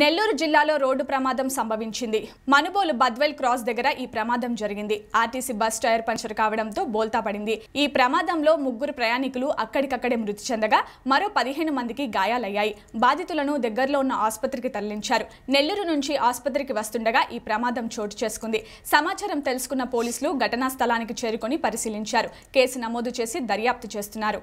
నెల్లూరు జిల్లాలో రోడ్డు ప్రమాదం సంభవించింది మనుబోలు బద్వెల్ క్రాస్ దగ్గర ఈ ప్రమాదం జరిగింది ఆర్టీసీ బస్ టైర్ పంచర్ కావడంతో బోల్తా పడింది ఈ ప్రమాదంలో ముగ్గురు ప్రయాణికులు అక్కడికక్కడే మృతి చెందగా మరో పదిహేను మందికి గాయాలయ్యాయి బాధితులను దగ్గరలో ఉన్న ఆసుపత్రికి తరలించారు నెల్లూరు నుంచి ఆసుపత్రికి వస్తుండగా ఈ ప్రమాదం చోటు చేసుకుంది సమాచారం తెలుసుకున్న పోలీసులు ఘటనా స్థలానికి చేరుకొని పరిశీలించారు కేసు నమోదు చేసి దర్యాప్తు చేస్తున్నారు